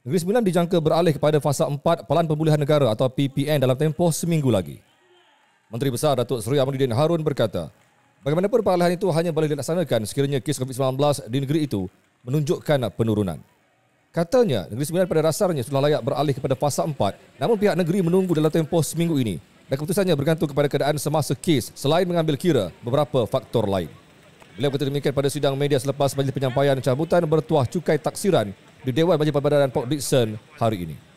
Negeri Sembilan dijangka beralih kepada fasa 4 Pelan Pemulihan Negara atau PPN dalam tempoh seminggu lagi. Menteri Besar Datuk Seri Amaluddin Harun berkata, bagaimanapun peralihan itu hanya boleh dilaksanakan sekiranya kes COVID-19 di negeri itu menunjukkan penurunan. Katanya, Negeri Sembilan pada dasarnya sudah layak beralih kepada fasa 4, namun pihak negeri menunggu dalam tempoh seminggu ini dan keputusannya bergantung kepada keadaan semasa kes selain mengambil kira beberapa faktor lain. Beliau berkata demikian pada sidang media selepas majlis penyampaian cabutan bertuah cukai taksiran di Dewan Majlis Perbandaran Port Dickson hari ini.